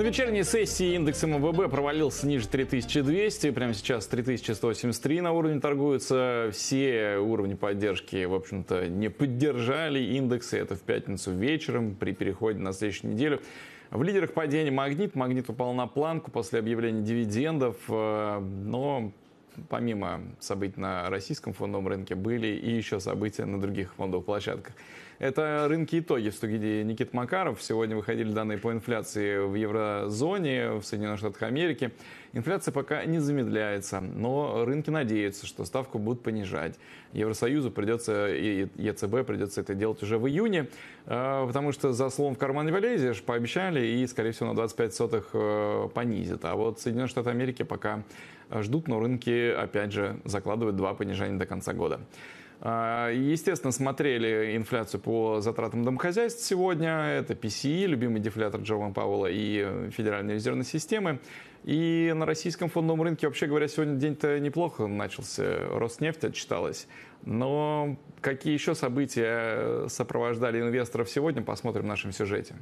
На вечерней сессии индекс МВБ провалился ниже 3200. Прямо сейчас 3173 на уровне торгуются Все уровни поддержки, в общем-то, не поддержали индексы. Это в пятницу вечером при переходе на следующую неделю. В лидерах падения «Магнит». «Магнит» упал на планку после объявления дивидендов. Э, но помимо событий на российском фондовом рынке были и еще события на других фондовых площадках. Это рынки итоги, В студии Никит Макаров. Сегодня выходили данные по инфляции в еврозоне, в Соединенных Штатах Америки. Инфляция пока не замедляется, но рынки надеются, что ставку будут понижать. Евросоюзу придется, и ЕЦБ придется это делать уже в июне, э, потому что за словом в карман не полезешь, пообещали и, скорее всего, на 25 сотых э, понизит. А вот Соединенные Штаты Америки пока ждут, но рынки, опять же, закладывают два понижения до конца года. А, естественно, смотрели инфляцию по затратам домохозяйств сегодня. Это PCI, любимый дефлятор Джерма Пауэлла и э, Федеральной резервной системы. И на российском фондовом рынке, вообще говоря, сегодня день-то неплохо начался. Роснефть отчиталась. Но какие еще события сопровождали инвесторов сегодня, посмотрим в нашем сюжете.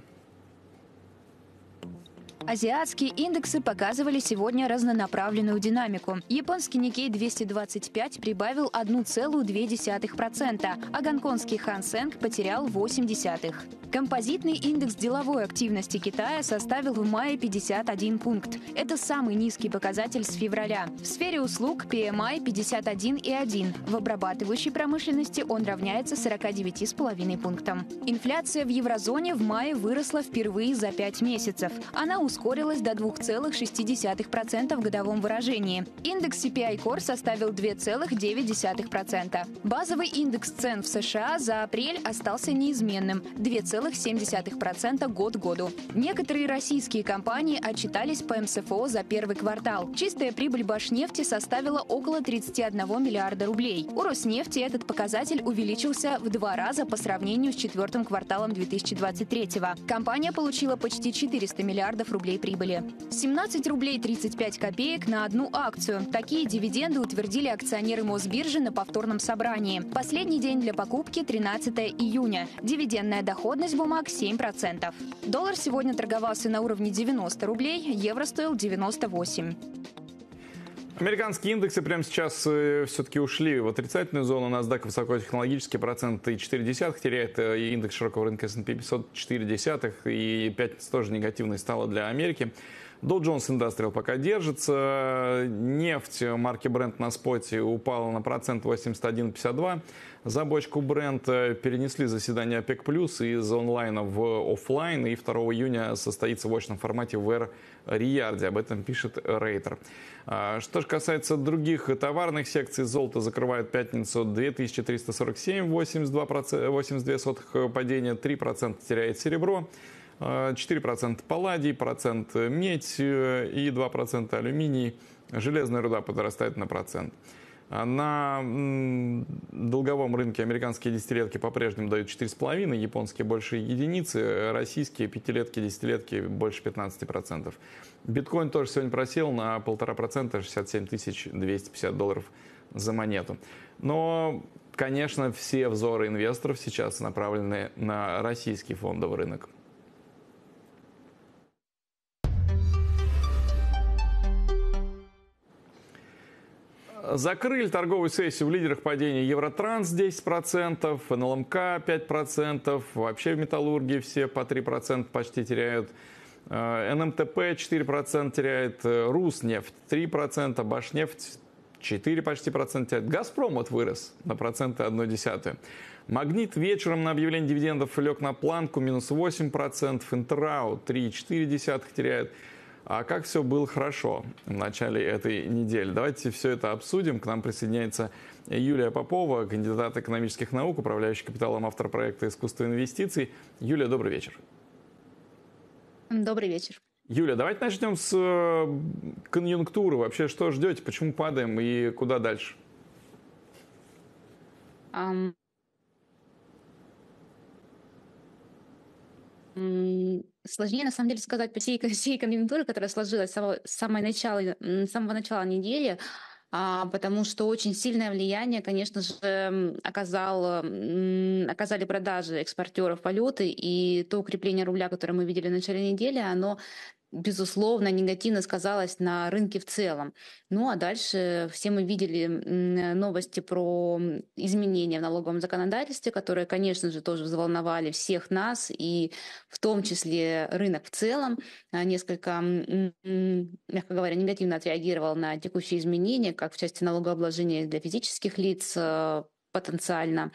Азиатские индексы показывали сегодня разнонаправленную динамику. Японский Никей 225 прибавил 1,2%, а гонконгский Хан Сенг потерял 0,8. Композитный индекс деловой активности Китая составил в мае 51 пункт. Это самый низкий показатель с февраля. В сфере услуг PMI 51,1. В обрабатывающей промышленности он равняется 49,5 пунктам. Инфляция в еврозоне в мае выросла впервые за 5 месяцев. Она ускорилась ускорилась до 2,6% в годовом выражении. Индекс CPI Core составил 2,9%. Базовый индекс цен в США за апрель остался неизменным – 2,7% год году. Некоторые российские компании отчитались по МСФО за первый квартал. Чистая прибыль Башнефти составила около 31 миллиарда рублей. У Роснефти этот показатель увеличился в два раза по сравнению с четвертым кварталом 2023 -го. Компания получила почти 400 миллиардов рублей рублей прибыли. 17 рублей 35 копеек на одну акцию. Такие дивиденды утвердили акционеры Мосбиржи на повторном собрании. Последний день для покупки 13 июня. Дивидендная доходность бумаг 7%. Доллар сегодня торговался на уровне 90 рублей, евро стоил 98. Американские индексы прямо сейчас э, все-таки ушли в отрицательную зону. NASDAQ высокотехнологический процент десятых теряет, э, и индекс широкого рынка S&P 500 десятых и пятница тоже негативной стала для Америки. Dow Jones Industrial пока держится. Нефть марки Brent на споте упала на процент 81,52. За бочку Brent э, перенесли заседание ОПЕК+, плюс из онлайна в офлайн. И 2 июня состоится в очном формате в Эр-Рияде. Об этом пишет Рейтер. А, что же касается других товарных секций, золото закрывает пятницу 2347, 82, 82 падения, 3% теряет серебро. 4% палладий, процент медь э, и 2% алюминий. Железная руда подрастает на процент. А на долговом рынке американские десятилетки по-прежнему дают 4,5, японские больше единицы, российские пятилетки, десятилетки больше 15%. Биткоин тоже сегодня просел на 1,5%, 67 250 долларов за монету. Но, конечно, все взоры инвесторов сейчас направлены на российский фондовый рынок. Закрыли торговую сессию в лидерах падения Евротранс 10%, НЛМК 5%, вообще в металлургии все по 3% почти теряют. Э, НМТП 4% теряет, э, Руснефть 3%, Башнефть 4 почти процента теряет. Газпром вот вырос на проценты 1 десятую. Магнит вечером на объявление дивидендов лег на планку минус 8%, Интерау 3,4 теряет. А как все было хорошо в начале этой недели? Давайте все это обсудим. К нам присоединяется Юлия Попова, кандидат экономических наук, управляющий капиталом автор проекта «Искусство инвестиций». Юлия, добрый вечер. Добрый вечер. Юля, давайте начнем с э, конъюнктуры. Вообще, что ждете, почему падаем и куда дальше? Um, Сложнее, на самом деле, сказать по всей, всей конъюнктуре, которая сложилась с самого, с самого, начала, с самого начала недели, а, потому что очень сильное влияние, конечно же, оказал, оказали продажи экспортеров валюты, и то укрепление рубля, которое мы видели в начале недели, оно безусловно, негативно сказалось на рынке в целом. Ну а дальше все мы видели новости про изменения в налоговом законодательстве, которые, конечно же, тоже взволновали всех нас, и в том числе рынок в целом а несколько, мягко говоря, негативно отреагировал на текущие изменения, как в части налогообложения для физических лиц э, потенциально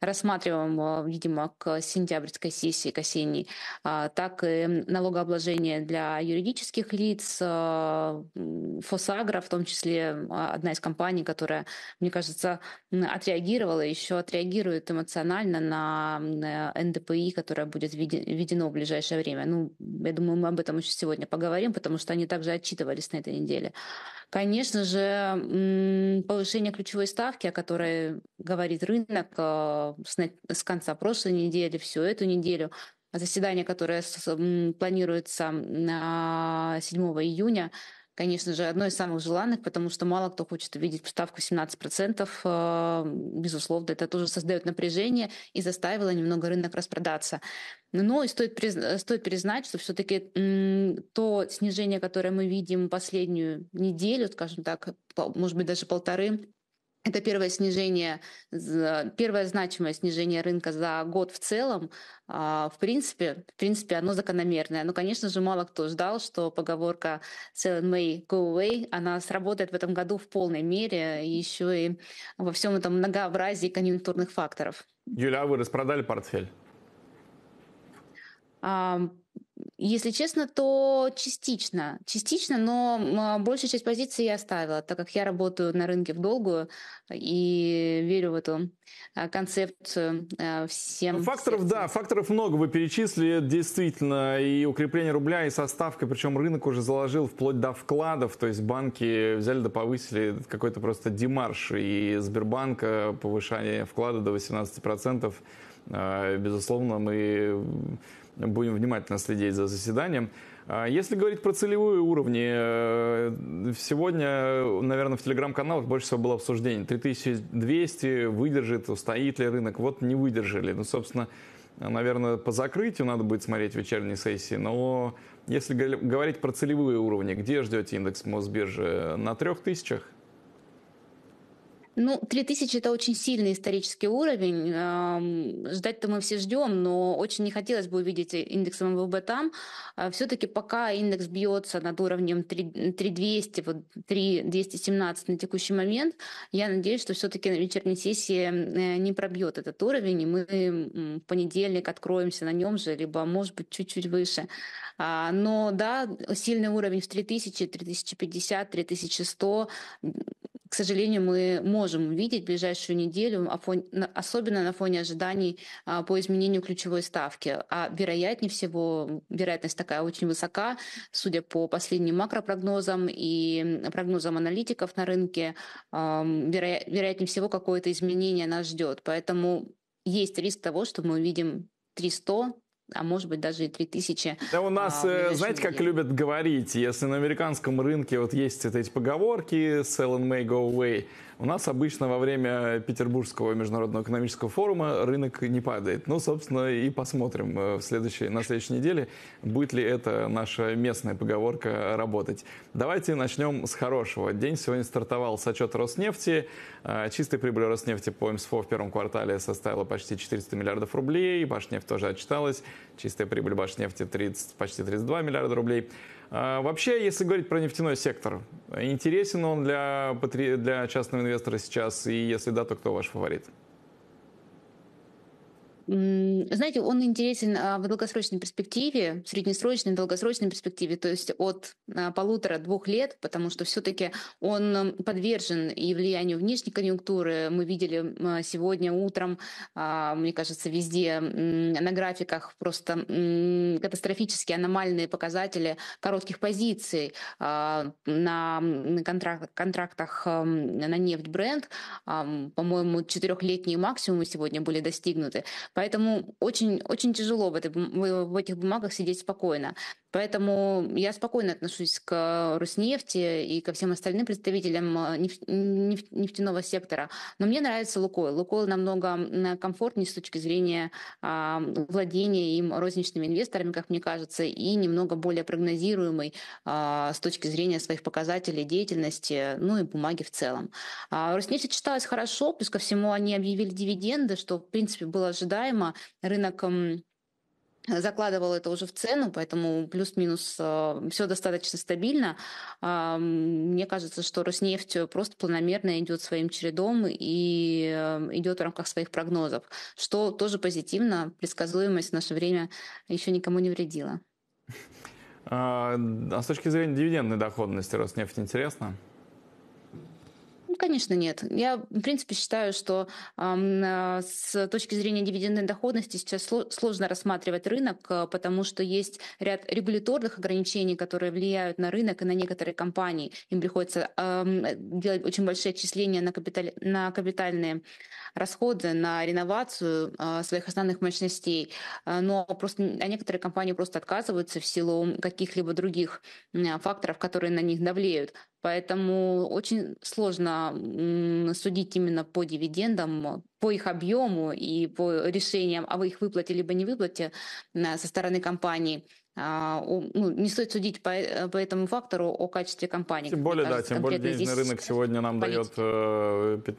рассматриваем, а, видимо, к сентябрьской сессии, к осенней, а, так и налогообложение для юридических лиц, а, Фосагра, в том числе одна из компаний, которая, мне кажется, отреагировала, еще отреагирует эмоционально на НДПИ, которое будет введено в ближайшее время. Ну, я думаю, мы об этом еще сегодня поговорим, потому что они также отчитывались на этой неделе. Конечно же, повышение ключевой ставки, о которой говорит рынок, а, с, с конца прошлой недели, всю эту неделю. А заседание, которое планируется 7 июня, конечно же, одно из самых желанных, потому что мало кто хочет увидеть ставку 17%. А, безусловно, это тоже создает напряжение и заставило немного рынок распродаться. Но и стоит, призна- стоит признать, что все-таки то снижение, которое мы видим последнюю неделю, скажем так, может быть, даже полторы, это первое снижение, первое значимое снижение рынка за год в целом. А, в принципе, в принципе, оно закономерное. Но, конечно же, мало кто ждал, что поговорка «sell in May, go away» она сработает в этом году в полной мере, еще и во всем этом многообразии конъюнктурных факторов. Юля, а вы распродали портфель? Если честно, то частично. Частично, но а, большую часть позиций я оставила, так как я работаю на рынке в долгую и верю в эту а, концепцию а, всем. Факторов, всем. да, факторов много вы перечислили, действительно. И укрепление рубля, и составка, причем рынок уже заложил вплоть до вкладов, то есть банки взяли да повысили какой-то просто демарш, и Сбербанка повышение вклада до 18%, безусловно, мы будем внимательно следить за заседанием. А, если говорить про целевые уровни, э, сегодня, наверное, в телеграм-каналах больше всего было обсуждений. 3200 выдержит, устоит ли рынок. Вот не выдержали. Ну, собственно, наверное, по закрытию надо будет смотреть вечерние сессии. Но если говорить про целевые уровни, где ждете индекс Мосбиржи? На трех тысячах? Ну, 3000 это очень сильный исторический уровень. Ждать-то мы все ждем, но очень не хотелось бы увидеть индекс МВБ там. А все-таки пока индекс бьется над уровнем 3200, вот 3217 на текущий момент, я надеюсь, что все-таки на вечерней сессии э, не пробьет этот уровень, и мы в понедельник откроемся на нем же, либо, может быть, чуть-чуть выше. А, но да, сильный уровень в 3000, 3050, 3100 сожалению, мы можем увидеть в ближайшую неделю, а особенно на фоне ожиданий а, по изменению ключевой ставки. А вероятнее всего, вероятность такая очень высока, судя по последним макропрогнозам и прогнозам аналитиков на рынке, вероятнее всего, какое-то изменение нас ждет. Поэтому есть риск того, что мы увидим 300, а может быть даже и 3000. Да у нас, а, э, знаете, как любят говорить, если на американском рынке вот есть вот эти поговорки «sell and may go away», у нас обычно во время Петербургского международного экономического форума рынок не падает. Ну, собственно, и посмотрим э, в следующей, на следующей неделе, будет ли это наша местная поговорка работать. Давайте начнем с хорошего. День сегодня стартовал с отчета Роснефти. Э, Чистая прибыль Роснефти по МСФО в первом квартале составила почти 400 миллиардов рублей. Башнефть тоже отчиталась. Чистая прибыль Башнефти 30, почти 32 миллиарда рублей. А, вообще, если говорить про нефтяной сектор, интересен он для, для частного инвестора сейчас? И если да, то кто ваш фаворит? Знаете, он интересен а, в долгосрочной перспективе, в среднесрочной, долгосрочной перспективе, то есть от а, полутора-двух лет, потому что все-таки он подвержен и влиянию внешней конъюнктуры. Мы видели а, сегодня утром, мне кажется, везде на графиках просто катастрофически аномальные показатели коротких позиций на контрактах на нефть бренд. По-моему, четырехлетние максимумы сегодня были достигнуты. Поэтому очень, очень тяжело в, этой, в этих бумагах сидеть спокойно. Поэтому я спокойно отношусь к Роснефти и ко всем остальным представителям а, неф- неф- нефтяного сектора. Но мне нравится Лукойл. Лукойл намного комфортнее с точки зрения а, владения им розничными инвесторами, как мне кажется, и немного более прогнозируемый а, с точки зрения своих показателей деятельности, ну и бумаги в целом. Роснефть читалась хорошо, плюс ко всему они объявили дивиденды, что в принципе было ожидаемо ожидаемо. А рынок закладывал это уже в цену, поэтому плюс-минус э, а, все достаточно стабильно. Э, мне кажется, что Роснефть просто планомерно идет своим чередом и э, идет в рамках своих прогнозов, что тоже позитивно, предсказуемость в наше время еще никому не вредила. А с точки зрения дивидендной доходности Роснефть интересно? Конечно, нет. Я, в принципе, считаю, что э, с точки зрения дивидендной доходности сейчас сложно рассматривать рынок, э, потому что есть ряд регуляторных ограничений, которые влияют на рынок и на некоторые компании. Им приходится э, делать очень большие отчисления на, капиталь... на капитальные расходы, на реновацию э, своих основных мощностей. Э, но просто а некоторые компании просто отказываются в силу каких-либо других факторов, которые на них давлеют. Поэтому очень сложно судить именно по дивидендам, по их объему и по решениям, а вы их выплате либо не выплате э, со стороны компании. А, ну, не стоит судить по, э, по этому фактору о качестве компании. Тем более, кажется, да, тем более денежный рынок сегодня нам политики. дает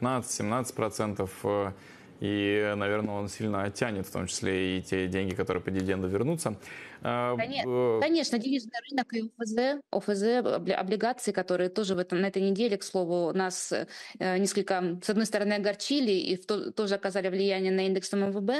15-17 э, процентов и, наверное, он сильно оттянет, в том числе и те деньги, которые по дивиденду вернутся. А, конечно, э, конечно денежный рынок и ОФЗ, ОФЗ, облигации, которые тоже в этом, на этой неделе, к слову, нас э, несколько, с одной стороны, огорчили и то, тоже оказали влияние на индекс МВБ,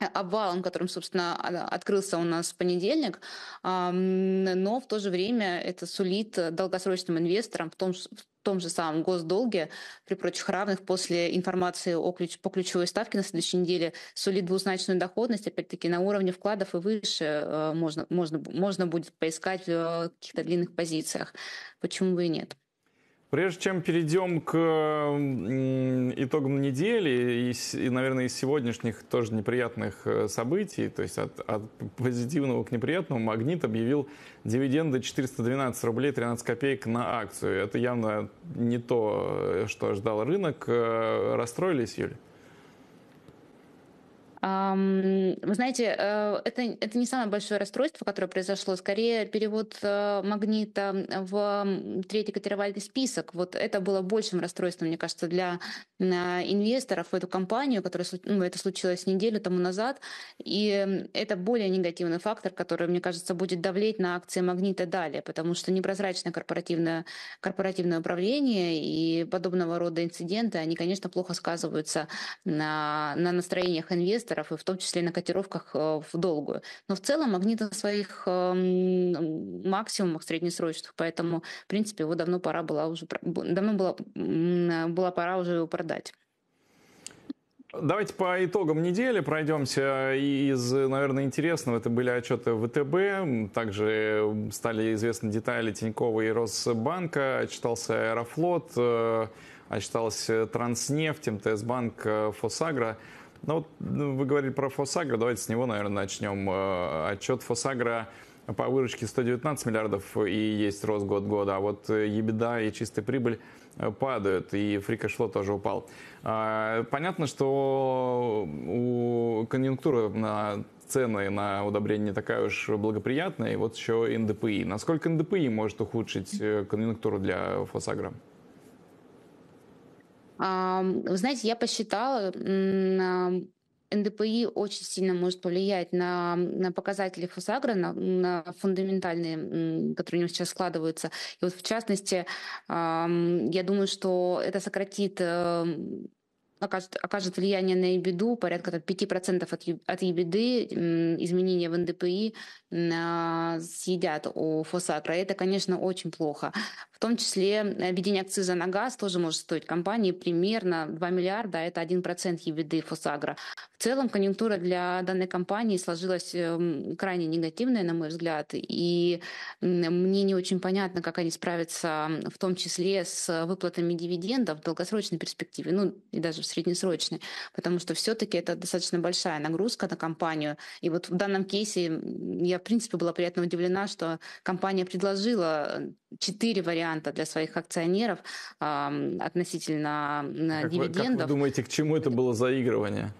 э, обвалом, которым, собственно, открылся у нас в понедельник, но в то же время это сулит долгосрочным инвесторам, в том, том же самом госдолге при прочих равных после информации о ключ, по ключевой ставке на следующей неделе сулит двузначную доходность, опять-таки на уровне вкладов и выше э, можно, можно, можно будет поискать э, в каких-то длинных позициях. Почему бы и нет? Прежде чем перейдем к итогам недели и, наверное, из сегодняшних тоже неприятных э, событий, то есть от, от позитивного к неприятному, Магнит объявил дивиденды 412 рублей 13 копеек на акцию. Это явно не то, э, что ждал рынок. Э, расстроились, Юля? Вы знаете, э, это, это не самое большое расстройство, которое произошло. Скорее, перевод э, магнита в третий котировальный список. Вот это было большим расстройством, мне кажется, для э, инвесторов в эту компанию, которая, ну, это случилось неделю тому назад. И это более негативный фактор, который, мне кажется, будет давлеть на акции магнита далее, потому что непрозрачное корпоративное, корпоративное управление и подобного рода инциденты, они, конечно, плохо сказываются на, на настроениях инвесторов инвесторов, и в том числе на котировках э, в долгую. Но в целом магнит на своих эм, максимумах среднесрочных, поэтому, в принципе, его давно пора была уже, давно была, была пора уже его продать. Давайте по итогам недели пройдемся. Из, наверное, интересного это были отчеты ВТБ, также стали известны детали Тинькова и Росбанка, отчитался Аэрофлот, э, отчитался Транснефть, МТС-банк, э, Фосагра. Ну вот ну, вы говорили про Фосагра, давайте с него, наверное, начнем. Э, отчет Фосагра по выручке 119 миллиардов и есть рост год года, а вот э, ебеда и чистая прибыль э, падают, и фрикашло тоже упал. А, понятно, что у конъюнктура на цены на удобрения такая уж благоприятная, и вот еще НДПИ. Насколько НДПИ может ухудшить конъюнктуру для Фосагра? Вы знаете, я посчитала, НДПИ очень сильно может повлиять на, на показатели Фосагра, на, на фундаментальные, которые у него сейчас складываются. И вот в частности, я думаю, что это сократит окажет, окажет влияние на ебиду, порядка 5% от, от ебиды изменения в НДПИ а, съедят у Фосакра. Это, конечно, очень плохо. В том числе введение акциза на газ тоже может стоить компании примерно 2 миллиарда, а это 1% ебиды Фосагра. В целом конъюнктура для данной компании сложилась эм, крайне негативная, на мой взгляд, и мне не очень понятно, как они справятся в том числе с выплатами дивидендов в долгосрочной перспективе, ну и даже в среднесрочный, потому что все-таки это достаточно большая нагрузка на компанию. И вот в данном кейсе я, в принципе, была приятно удивлена, что компания предложила э, четыре варианта для своих акционеров э, относительно как дивидендов. Вы, как вы думаете, к чему это было заигрывание?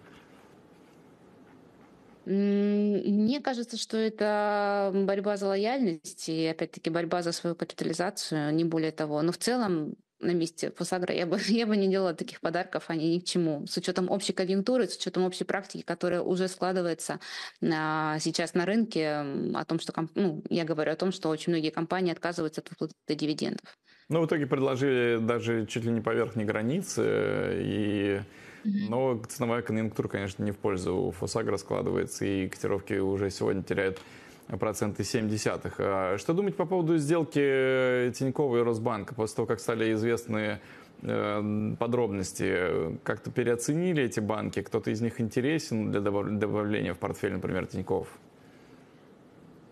Мне кажется, что это борьба за лояльность и, опять-таки, борьба за свою капитализацию, не более того. Но в целом на месте Фосагра я бы, я бы не делала таких подарков, они ни к чему. С учетом общей конъюнктуры, с учетом общей практики, которая уже складывается а, сейчас на рынке, о том, что ну, я говорю о том, что очень многие компании отказываются от выплаты дивидендов. Ну, в итоге предложили даже чуть ли не по верхней границе, и... но ценовая конъюнктура, конечно, не в пользу. У Фосагра складывается, и котировки уже сегодня теряют проценты 1,7%. А что думать по поводу сделки э, Тинькова и Росбанка после того, как стали известны э, подробности? Как-то переоценили эти банки? Кто-то из них интересен для добавления в портфель, например, Тиньков?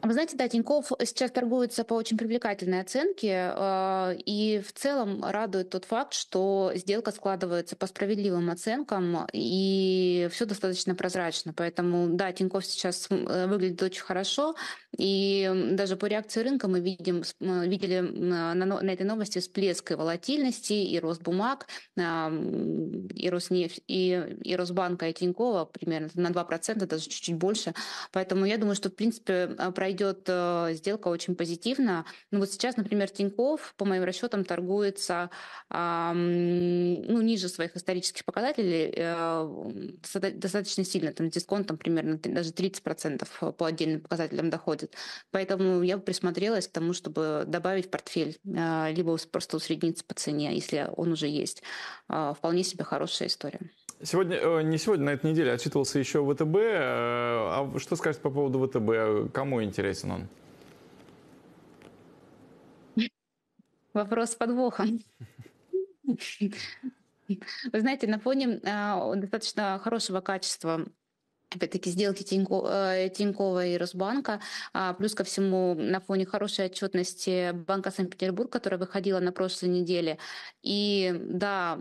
А вы знаете, да, Тиньков сейчас торгуется по очень привлекательной оценке, а, и в целом радует тот факт, что сделка складывается по справедливым оценкам, и все достаточно прозрачно. Поэтому, да, Тиньков сейчас э, выглядит очень хорошо, и даже по реакции рынка мы видим, видели а, на, на этой новости всплеск и волатильности, и рост бумаг, и, Роснефть, и, и Росбанка, и Тинькова примерно на 2%, даже чуть-чуть больше. Поэтому я думаю, что, в принципе, про пройдет э, сделка очень позитивно. Ну вот сейчас, например, Тиньков, по моим расчетам, торгуется а, ну, ниже своих исторических показателей э, достаточно сильно, там, с дисконтом примерно даже 30% э, по отдельным показателям доходит. Поэтому я бы присмотрелась к тому, чтобы добавить в портфель, либо просто усредниться по цене, если он уже есть. Вполне себе хорошая история. Сегодня, э, не сегодня, на этой неделе отчитывался еще ВТБ. Э, а что скажете по поводу ВТБ? Кому интересен он? Вопрос с подвохом. Вы знаете, на фоне э, достаточно хорошего качества опять-таки сделки Тинькова, Тинькова и Росбанка, а плюс ко всему на фоне хорошей отчетности Банка Санкт-Петербург, которая выходила на прошлой неделе. И да,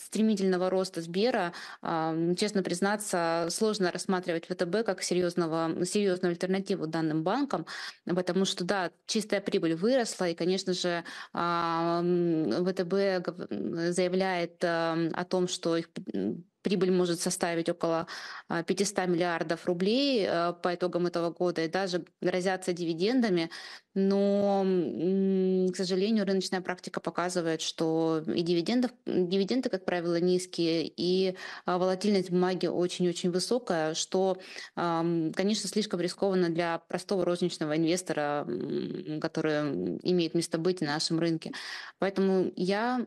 стремительного роста Сбера, а, честно признаться, сложно рассматривать ВТБ как серьезного, серьезную альтернативу данным банкам, потому что, да, чистая прибыль выросла, и, конечно же, а, ВТБ заявляет э, о том, что их прибыль может составить около 500 а, миллиардов рублей э, по итогам этого года и даже грозятся дивидендами. Но, к сожалению, рыночная практика показывает, что и дивидендов, дивиденды, как правило, низкие, и а, волатильность бумаги очень-очень высокая, что, конечно, слишком рискованно для простого розничного инвестора, который имеет место быть на нашем рынке. Поэтому я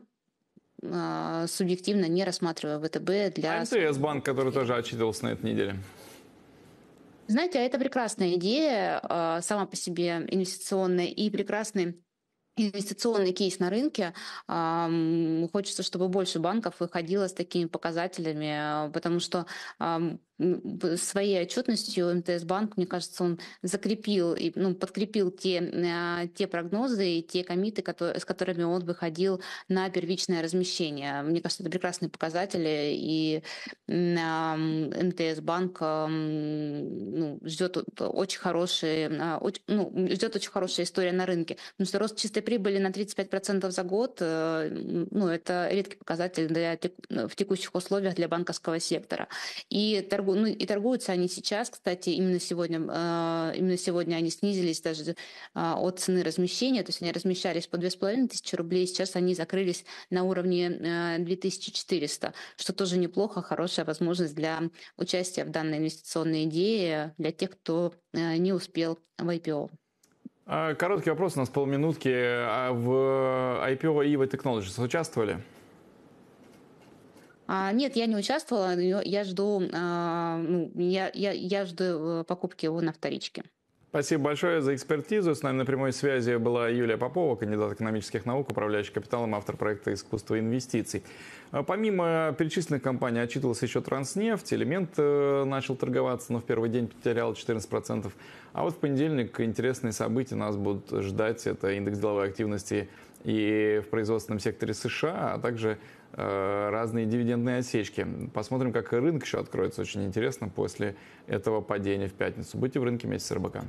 а, субъективно не рассматривая ВТБ для... А банк который тоже отчитывался на этой неделе. Знаете, а это прекрасная идея а, сама по себе инвестиционная и прекрасный инвестиционный кейс на рынке. Хочется, чтобы больше банков выходило с такими показателями, потому что своей отчетностью МТС Банк, мне кажется, он закрепил и ну, подкрепил те, а, те прогнозы и те комиты, которые, с которыми он выходил на первичное размещение. Мне кажется, это прекрасные показатели, и а, МТС Банк а, ну, ждет очень хорошие, ну, ждет очень хорошая история на рынке. Потому что рост чистой прибыли на 35% за год, э, ну, это редкий показатель для, в текущих условиях для банковского сектора. И торговля торгуют, ну и торгуются они сейчас, кстати, именно сегодня, а, именно сегодня они снизились даже а, от цены размещения, то есть они размещались по 2500 рублей, сейчас они закрылись на уровне 2400, а, что тоже неплохо, хорошая возможность для участия в данной инвестиционной идее для тех, кто не успел в IPO. Короткий вопрос, у нас полминутки. А в IPO Ива Technologies участвовали? А, нет, я не участвовала, я жду, а, ну, я, я, я жду э, покупки его на вторичке. Спасибо большое за экспертизу. С нами на прямой связи была Юлия Попова, кандидат экономических наук, управляющий капиталом, автор проекта «Искусство инвестиций». А, помимо перечисленных компаний отчитывалась еще «Транснефть», «Элемент» э, начал торговаться, но в первый день потерял 14%. А вот в понедельник интересные события нас будут ждать. Это индекс деловой активности и в производственном секторе США, а также Э, разные дивидендные отсечки. Посмотрим, как рынок еще откроется. Очень интересно после этого падения в пятницу. Будьте в рынке вместе с РБК.